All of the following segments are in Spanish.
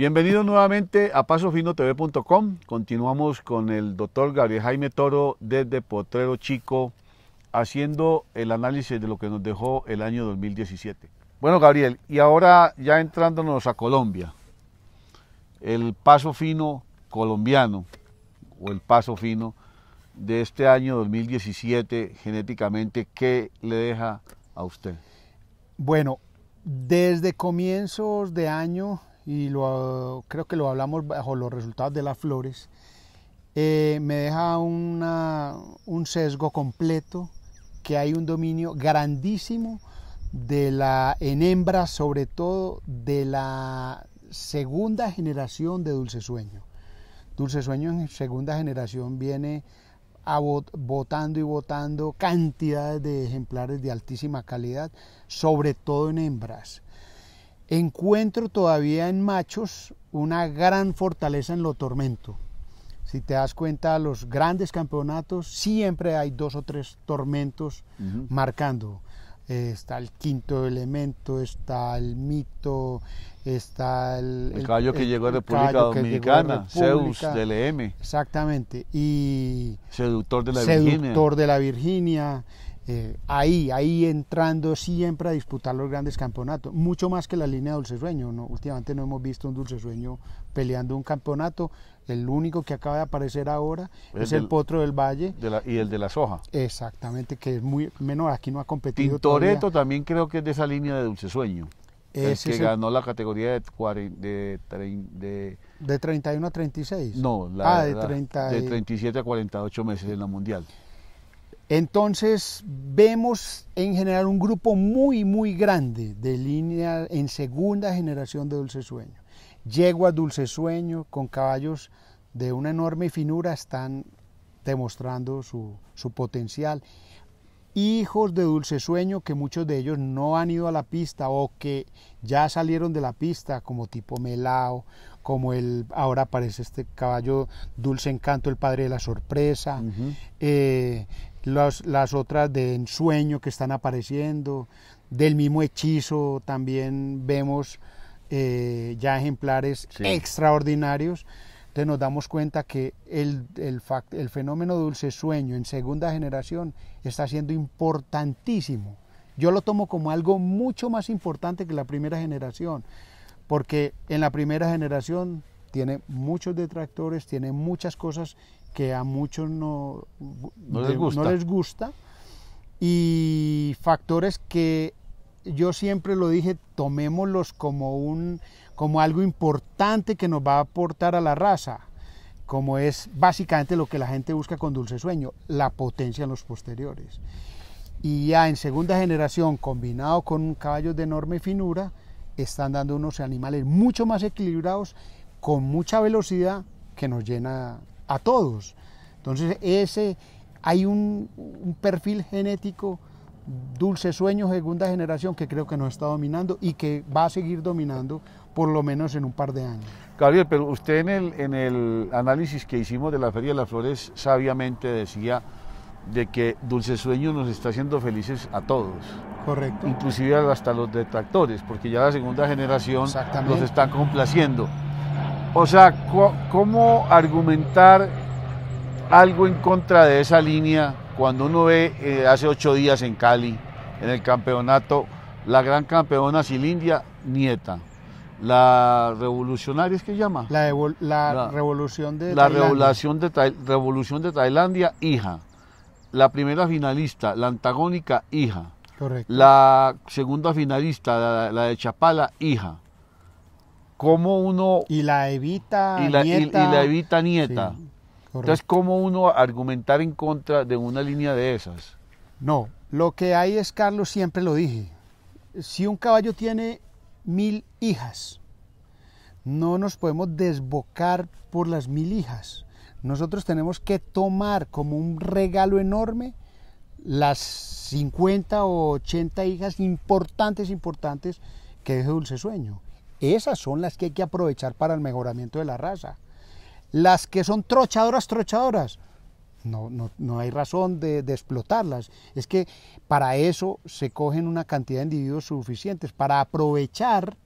Bienvenidos nuevamente a pasofinotv.com. Continuamos con el doctor Gabriel Jaime Toro desde Potrero Chico, haciendo el análisis de lo que nos dejó el año 2017. Bueno, Gabriel, y ahora ya entrándonos a Colombia, el paso fino colombiano, o el paso fino de este año 2017 genéticamente, ¿qué le deja a usted? Bueno, desde comienzos de año y lo, creo que lo hablamos bajo los resultados de las flores, eh, me deja un sesgo completo que hay un dominio grandísimo de la en hembras, sobre todo de la segunda generación de Dulce Sueño. Dulce Sueño en segunda generación viene votando y votando cantidades de ejemplares de altísima calidad, sobre todo en hembras. Encuentro todavía en machos una gran fortaleza en lo tormento. Si te das cuenta, los grandes campeonatos siempre hay dos o tres tormentos marcando. Eh, está el quinto elemento, está el mito, está el... El caballo que llegó a República Dominicana, Zeus del e Exactamente. Y... Seductor de la Virginia. Seductor de la Virginia. Eh, ahí, ahí entrando siempre a disputar los grandes campeonatos, mucho más que la línea Dulce Sueño. ¿no? Últimamente no hemos visto un Dulce Sueño peleando un campeonato. El único que acaba de aparecer ahora es el Potro del Valle. y el de la Soja. Exactamente, que es muy menor aquí no ha competido. Tintoretto también creo que es de esa línea de Dulce Sueño. es que ganó la categoría de, 40, de, de, de, 31 a 36. No, la, ah, de, 30... de 37 a 48 meses en la mundial. Entonces vemos en general un grupo muy, muy grande de línea en segunda generación de Dulce Sueño. a Dulce Sueño con caballos de una enorme finura están demostrando su, potencial. Hijos de Dulce Sueño que muchos de ellos no han ido a la pista o que ya salieron de la pista como tipo Melao, como el ahora aparece este caballo Dulce Encanto, el padre de la sorpresa las otras de ensueño que están apareciendo, del mismo hechizo también vemos eh, ya ejemplares extraordinarios. Entonces nos damos cuenta que el, el, fenómeno dulce sueño en segunda generación está siendo importantísimo. Yo lo tomo como algo mucho más importante que la primera generación, porque en la primera generación tiene muchos detractores, tiene muchas cosas que a muchos no, les, gusta. y factores que yo siempre lo dije, tomémoslos como, un, como algo importante que nos va a aportar a la raza, como es básicamente lo que la gente busca con Dulce Sueño, la potencia en los posteriores. Y ya en segunda generación, combinado con un caballo de enorme finura, están dando unos animales mucho más equilibrados, con mucha velocidad, que nos llena a todos. Entonces, ese, hay un, perfil genético dulce sueño segunda generación que creo que nos está dominando y que va a seguir dominando por lo menos en un par de años. Gabriel, pero usted en el, en el análisis que hicimos de la Feria de las Flores sabiamente decía de que Dulce Sueño nos está haciendo felices a todos. Correcto. Inclusive hasta los detractores, porque ya la segunda generación los está complaciendo. O sea, ¿cómo argumentar algo en contra de esa línea cuando uno ve eh, hace ocho días en Cali, en el campeonato, la gran campeona Cilindia Nieta? La revolucionaria es que llama. La, revolución de la Tailandia. Revolución de, revolución de Tailandia, hija. La primera finalista, la antagónica, hija. La segunda finalista, la de Chapala, hija cómo uno... Y la evita y la, nieta. Y, la evita nieta. Entonces, ¿cómo uno argumentar en contra de una línea de esas? No, lo que hay es, Carlos, siempre lo dije, si un caballo tiene mil hijas, no nos podemos desbocar por las mil hijas. Nosotros tenemos que tomar como un regalo enorme las 50 o 80 hijas importantes, importantes que deje Dulce Sueño. Esas son las que hay que aprovechar para el mejoramiento de la raza. Las que son trochadoras, trochadoras, no, no, hay razón de, explotarlas. Es que para eso se cogen una cantidad de individuos suficientes, para aprovechar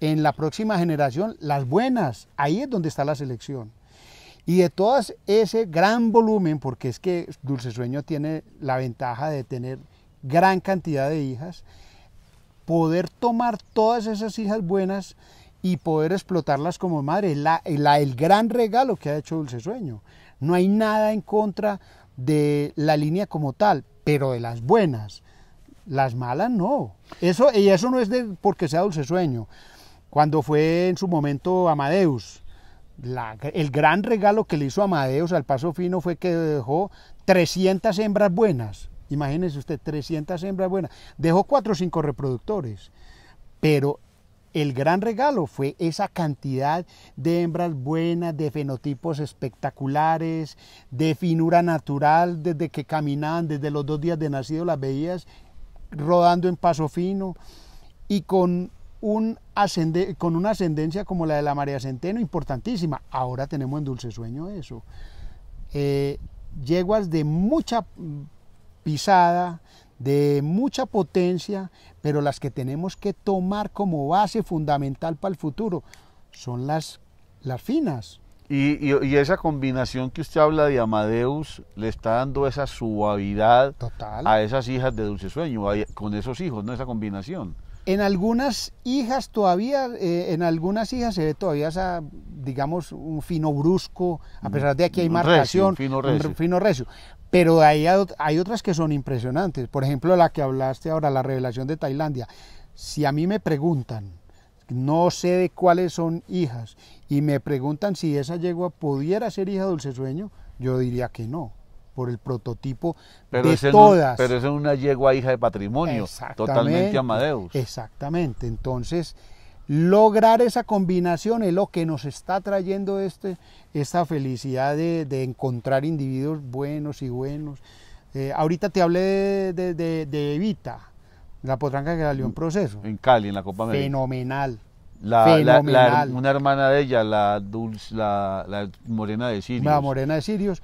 en la próxima generación las buenas. Ahí es donde está la selección. Y de todas ese gran volumen, porque es que Dulce Sueño tiene la ventaja de tener gran cantidad de hijas, poder tomar todas esas hijas buenas y poder explotarlas como madre. el gran regalo que ha hecho Dulce Sueño. No hay nada en contra de la línea como tal, pero de las buenas. Las malas no. Eso, y eso no es de, porque sea Dulce Sueño. Cuando fue en su momento Amadeus, el gran regalo que le hizo Amadeus al Paso Fino fue que dejó 300 hembras buenas. Imagínese usted, 300 hembras buenas. Dejó 4 o 5 reproductores, pero el gran regalo fue esa cantidad de hembras buenas, de fenotipos espectaculares, de finura natural, desde que caminaban, desde los dos días de nacido las veías rodando en paso fino y con, un con una ascendencia como la de la María Centeno importantísima. Ahora tenemos en Dulce Sueño eso. Eh, yeguas de mucha pisada, de mucha potencia, pero las que tenemos que tomar como base fundamental para el futuro son las, las finas. Y, esa combinación que usted habla de Amadeus le está dando esa suavidad Total. a esas hijas de Dulce Sueño, con esos hijos, ¿no? Esa combinación. En algunas hijas todavía, eh, en algunas hijas se ve todavía digamos, un fino brusco, a mm, pesar de que aquí hay marcación, fino Un fino recio. Pero hay, hay otras que son impresionantes. Por ejemplo, la que hablaste ahora, la revelación de Tailandia. Si a mí me preguntan, no sé de cuáles son hijas, y me preguntan si esa yegua pudiera ser hija de Dulce Sueño, yo diría que no por el prototipo pero de todas. pero es una yegua hija de patrimonio, totalmente Amadeus. Exactamente, entonces lograr esa combinación es lo que nos está trayendo este, esta felicidad de, encontrar individuos buenos y buenos. Eh, ahorita te hablé de, Evita, la potranca que salió en mm, proceso. En Cali, en la Copa América. Fenomenal. La, una hermana de ella, la, Dulce, la, morena de Sirios. La morena de Sirios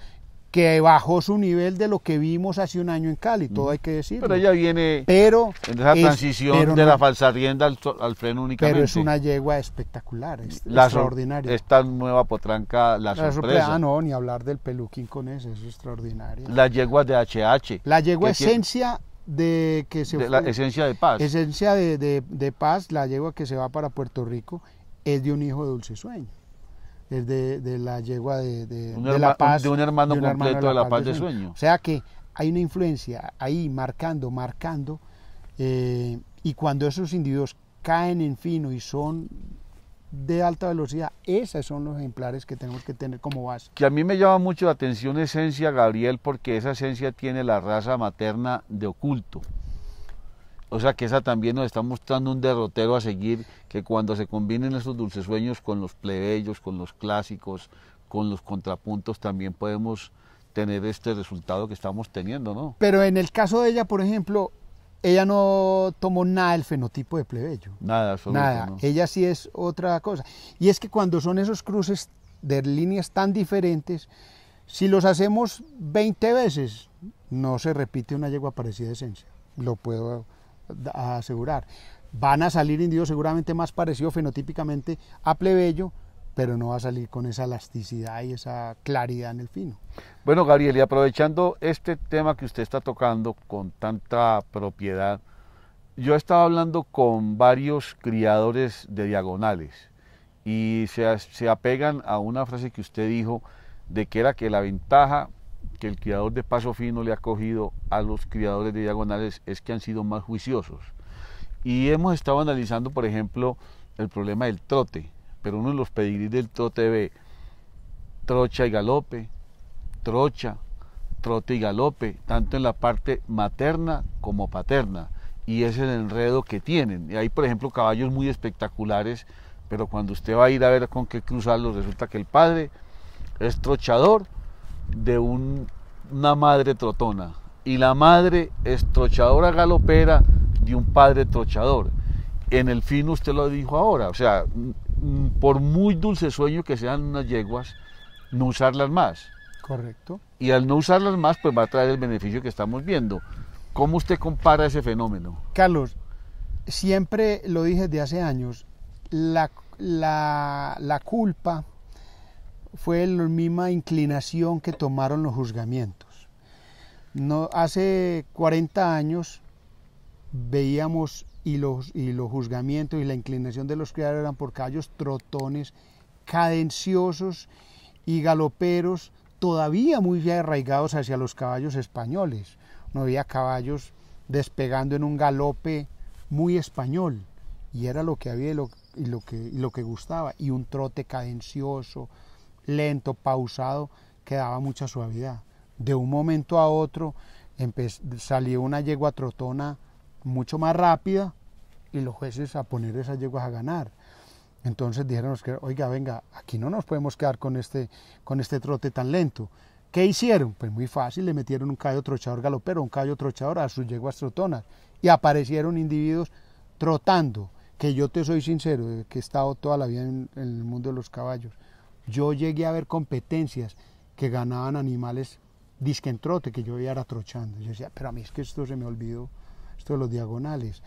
que bajó su nivel de lo que vimos hace un año en Cali, todo mm. hay que decirlo. Pero ella viene pero en esa transición de la falsa rienda al, freno únicamente. Pero es una yegua espectacular, es, extraordinaria. Esta nueva potranca, la, sorpresa. Ah, no, ni hablar del peluquín con ese, es extraordinario. La yegua de HH. La yegua esencia de que se la esencia de paz esencia de, de, de, paz la yegua que se va para Puerto Rico es de un hijo de dulce sueño es de, la yegua de, la paz. De un hermano completo de la, paz, de sueño. O sea que hay una influencia ahí marcando, marcando, eh, y cuando esos individuos caen en fino y son de alta velocidad, esos son los ejemplares que tenemos que tener como base. Que a mí me llama mucho la atención esencia, Gabriel, porque esa esencia tiene la raza materna de oculto. O sea que esa también nos está mostrando un derrotero a seguir, que cuando se combinen esos dulces sueños con los plebeyos, con los clásicos, con los contrapuntos, también podemos tener este resultado que estamos teniendo, ¿no? Pero en el caso de ella, por ejemplo, ella no tomó nada del fenotipo de plebeyo. Nada, Nada, ella sí es otra cosa. Y es que cuando son esos cruces de líneas tan diferentes, si los hacemos 20 veces, no se repite una yegua parecida de esencia. Lo puedo a asegurar. Van a salir individuos seguramente más parecidos fenotípicamente a plebeyo, pero no va a salir con esa elasticidad y esa claridad en el fino. Bueno, Gabriel, y aprovechando este tema que usted está tocando con tanta propiedad, yo estaba hablando con varios criadores de diagonales y se, se apegan a una frase que usted dijo de que era que la ventaja que el criador de paso fino le ha cogido a los criadores de diagonales es que han sido más juiciosos. Y hemos estado analizando, por ejemplo, el problema del trote, pero uno de los pedigríes del trote ve trocha y galope, trocha, trote y galope, tanto en la parte materna como paterna. Y es el enredo que tienen. Y hay, por ejemplo, caballos muy espectaculares, pero cuando usted va a ir a ver con qué cruzarlos, resulta que el padre es trochador, de una madre trotona y la madre estrochadora galopera de un padre trochador. En el fin usted lo dijo ahora, o sea, por muy dulce sueño que sean unas yeguas, no usarlas más. Correcto. Y al no usarlas más, pues va a traer el beneficio que estamos viendo. ¿Cómo usted compara ese fenómeno? Carlos, siempre lo dije de hace años, la, la, la culpa fue la misma inclinación que tomaron los juzgamientos. No, hace 40 años veíamos y los, y los juzgamientos y la inclinación de los criados eran por caballos trotones, cadenciosos y galoperos, todavía muy arraigados hacia los caballos españoles. No había caballos despegando en un galope muy español, y era lo que había lo, que, y lo que gustaba, y un trote cadencioso, lento, pausado, que daba mucha suavidad. De un momento a otro salió una yegua trotona mucho más rápida y los jueces a poner esas yeguas a ganar. Entonces dijeron que, oiga, venga, aquí no nos podemos quedar con este, con este trote tan lento. ¿Qué hicieron? Pues muy fácil, le metieron un caballo trochador galopero, un caballo trochador a sus yeguas trotonas y aparecieron individuos trotando, que yo te soy sincero, que he estado toda la vida en el mundo de los caballos. Yo llegué a ver competencias que ganaban animales disque en trote, que yo ya era trochando. Yo decía, pero a mí es que esto se me olvidó, esto de los diagonales.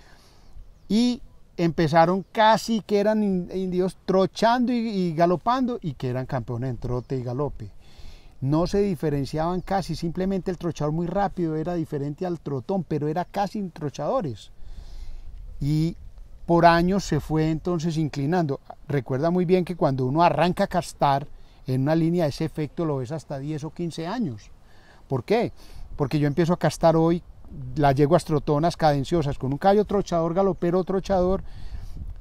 Y empezaron casi que eran indios trochando y, galopando y que eran campeones en trote y galope. No se diferenciaban casi, simplemente el trochador muy rápido era diferente al trotón, pero era casi trochadores. Y por años se fue entonces inclinando. Recuerda muy bien que cuando uno arranca a castar en una línea, ese efecto lo ves hasta 10 o 15 años. ¿Por qué? Porque yo empiezo a castar hoy las yeguas trotonas cadenciosas con un callo trochador, galopero trochador,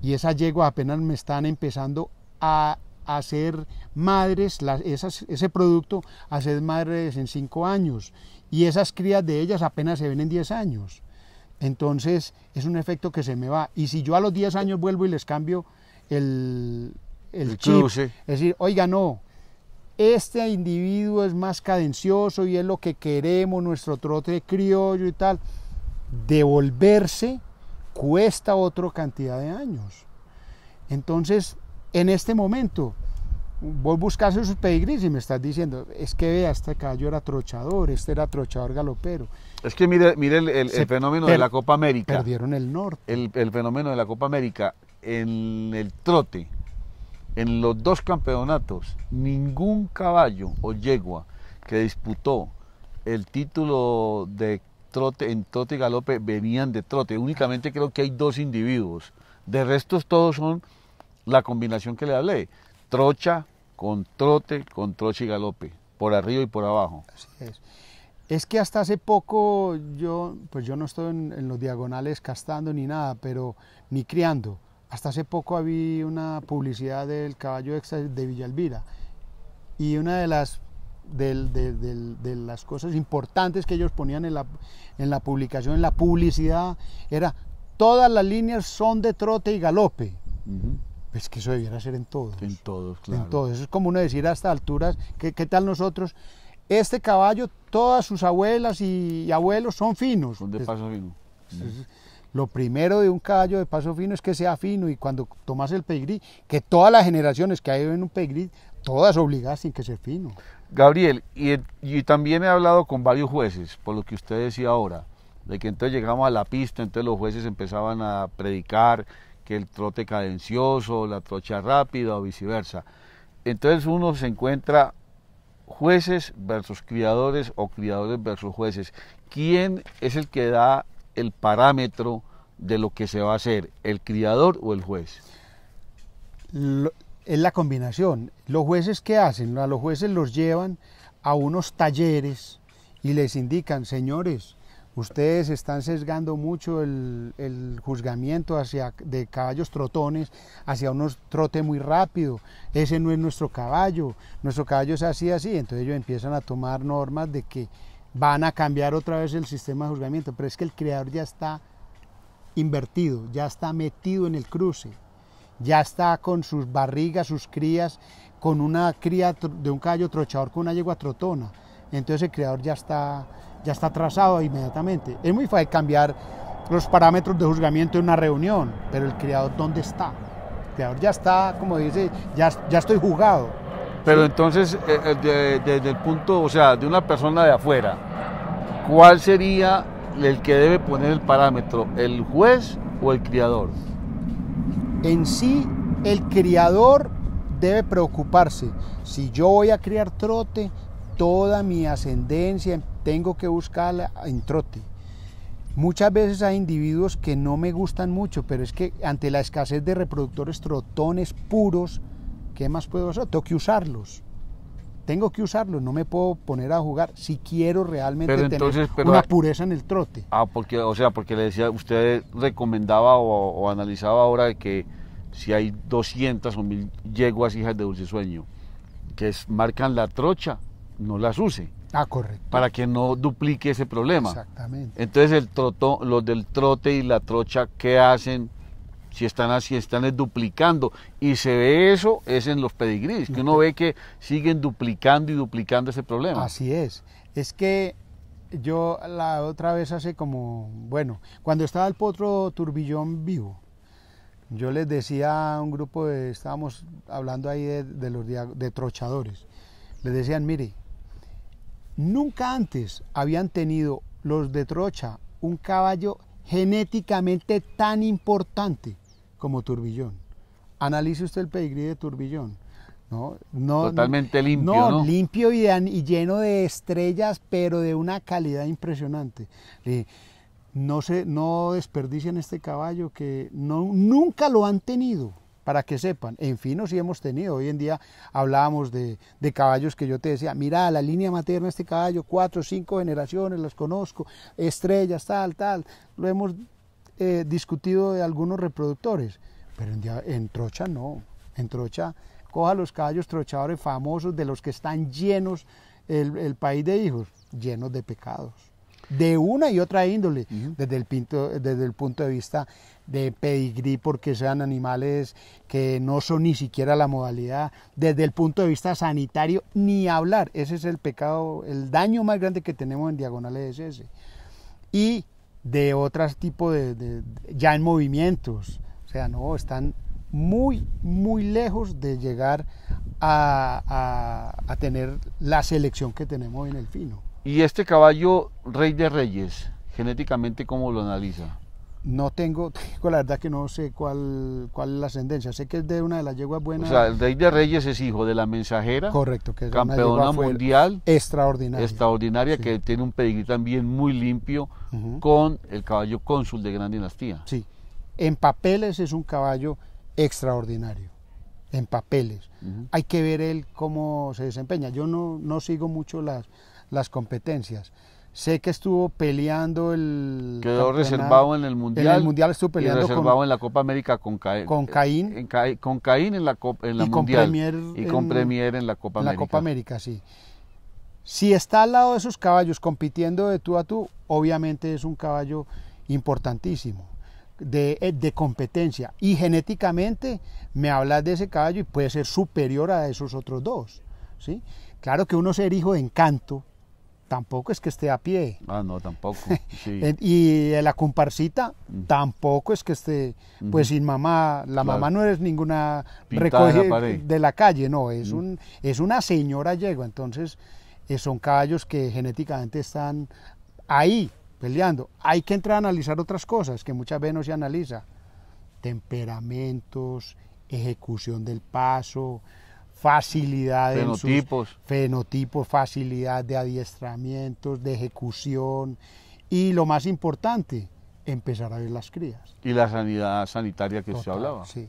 y esas yeguas apenas me están empezando a hacer madres, ese producto, a ser madres en 5 años, y esas crías de ellas apenas se ven en 10 años entonces es un efecto que se me va. Y si yo a los 10 años vuelvo y les cambio el, el, chip, es decir, oiga, no, este individuo es más cadencioso y es lo que queremos, nuestro trote criollo y tal, devolverse cuesta otra cantidad de años. Entonces, en este momento, vos buscas esos pedigrís y me estás diciendo, es que vea, este caballo era trochador, este era trochador galopero. Es que mire, mire el, fenómeno de la Copa América. Perdieron el norte. El, el, fenómeno de la Copa América, en el trote, en los dos campeonatos, ningún caballo o yegua que disputó el título de trote en trote y galope venían de trote. Únicamente creo que hay dos individuos. De restos todos son la combinación que le hablé. Trocha, con trote, con troche y galope, por arriba y por abajo. Así es. Es que hasta hace poco yo, pues yo no estoy en, los diagonales castando ni nada, pero ni criando. Hasta hace poco había una publicidad del caballo extra de Elvira, y una de las las cosas importantes que ellos ponían en la, publicación, en la publicidad, era todas las líneas son de trote y galope. Es pues, que eso debiera ser en todos. En todos, claro. En todos. es como uno decir a estas alturas, ¿qué, qué tal nosotros? Este caballo, todas sus abuelas y, abuelos son finos. Son de paso fino. lo primero de un caballo de paso fino es que sea fino y cuando tomas el pedigrí, que todas las generaciones que hay en un pedigrí, todas obligadas sin que sea fino. Gabriel, y, y también he hablado con varios jueces, por lo que usted decía ahora, de que entonces llegamos a la pista, entonces los jueces empezaban a predicar el trote cadencioso, la trocha rápida o viceversa. Entonces uno se encuentra jueces versus criadores o criadores versus jueces. ¿Quién es el que da el parámetro de lo que se va a hacer, el criador o el juez? es la combinación. Los jueces ¿qué hacen, a los jueces los llevan a unos talleres y les indican, señores, Ustedes están sesgando mucho el, juzgamiento hacia, de caballos trotones hacia unos trote muy rápido. Ese no es nuestro caballo. Nuestro caballo es así, así. Entonces ellos empiezan a tomar normas de que van a cambiar otra vez el sistema de juzgamiento. Pero es que el criador ya está invertido, ya está metido en el cruce. Ya está con sus barrigas, sus crías, con una cría de un caballo trochador con una yegua trotona entonces el creador ya está, ya está trazado inmediatamente. Es muy fácil cambiar los parámetros de juzgamiento en una reunión, pero el creador ¿dónde está? El creador ya está, como dice, ya, ya estoy juzgado. Pero entonces, eh, eh, desde, el punto, o sea, de una persona de afuera, ¿cuál sería el que debe poner el parámetro, el juez o el criador? En sí, el criador debe preocuparse. Si yo voy a criar trote, toda mi ascendencia, tengo que buscarla en trote. Muchas veces hay individuos que no me gustan mucho, pero es que ante la escasez de reproductores trotones puros, ¿qué más puedo hacer? Tengo que usarlos. Tengo que usarlos, no me puedo poner a jugar si quiero realmente tener una pureza en el trote. Ah, porque, o sea, porque le decía, usted recomendaba o, analizaba ahora que si hay 200 o 1000 yeguas hijas de dulce sueño, que es, marcan la trocha, no las use. Ah, correcto. Para que no duplique ese problema. Exactamente. Entonces el los del trote y la trocha, ¿qué hacen? Si están así, están duplicando. Y se ve eso, es en los pedigrís, que uno ve que siguen duplicando y duplicando ese problema. Así es. Es que yo la otra vez hace como, bueno, cuando estaba el potro turbillón vivo, yo les decía a un grupo, de, estábamos hablando ahí de, los de trochadores, les decían, mire, Nunca antes habían tenido los de Trocha un caballo genéticamente tan importante como Turbillón. Analice usted el pedigrí de Turbillón. No, Totalmente limpio. No, limpio y, lleno de estrellas, pero de una calidad impresionante. Eh, no, se, no desperdician este caballo que no, nunca lo han tenido para que sepan. En finos sí hemos tenido. Hoy en día hablábamos de, caballos que yo te decía, mira, la línea materna de este caballo, cuatro, o cinco generaciones, las conozco, estrellas, tal, tal. Lo hemos eh, discutido de algunos reproductores, pero en, trocha no. En trocha, coja los caballos trochadores famosos de los que están llenos el país de hijos, llenos de pecados de una y otra índole, desde, el desde el punto de vista de pedigrí, porque sean animales que no son ni siquiera la modalidad, desde el punto de vista sanitario, ni hablar. Ese es el pecado, el daño más grande que tenemos en diagonales es Y de otros tipos de, ya en movimientos, o sea, no, están muy, muy lejos de llegar a, a tener la selección que tenemos en el fino. ¿Y este caballo, rey de reyes, genéticamente cómo lo analiza? No tengo, la verdad que no sé cuál, cuál es la ascendencia. Sé que es de una de las yeguas buenas. O sea, el rey de reyes es hijo de la mensajera. Correcto, que es campeona mundial. Extraordinaria. Extraordinaria, que tiene un pedigrí también muy limpio con el caballo cónsul de gran dinastía. Sí, en papeles es un caballo extraordinario. En papeles. Hay que ver él cómo se desempeña. Yo no, no sigo mucho las, las competencias. Sé que estuvo peleando el. Quedó reservado en el Mundial. el Mundial estuvo peleando. reservado en la Copa América con Caín. Eh, con Caín. En, con Caín en la, en la y Con Premier y con Premier en la Copa América. la Copa América, sí. Si está al lado de esos caballos compitiendo de tú a tú, obviamente es un caballo importantísimo. Eh, de, competencia. Y genéticamente me hablas de ese caballo y puede ser superior a esos otros dos. ¿sí? Claro que uno ser hijo de encanto tampoco es que esté a pie. Ah, no, tampoco. y la comparsita tampoco es que esté, pues sin mamá, la mamá no es ninguna recoge de la calle, no, es, un, es una señora yegua, entonces eh, son caballos que genéticamente están ahí peleando. Hay que entrar a analizar otras cosas que muchas veces no se analiza. Temperamentos, ejecución del paso, facilidad fenotipos. en sus fenotipos, facilidad de adiestramientos, de ejecución y lo más importante, empezar a ver las crías. Y la sanidad sanitaria que se hablaba. Sí.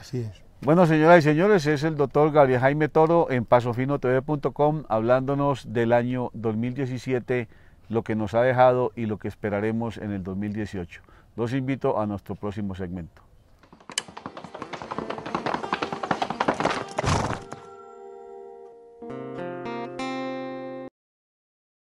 Así es. Bueno, señoras y señores, es el doctor Gabriel Jaime Toro en pasofinotv.com hablándonos del año 2017, lo que nos ha dejado y lo que esperaremos en el 2018. Los invito a nuestro próximo segmento.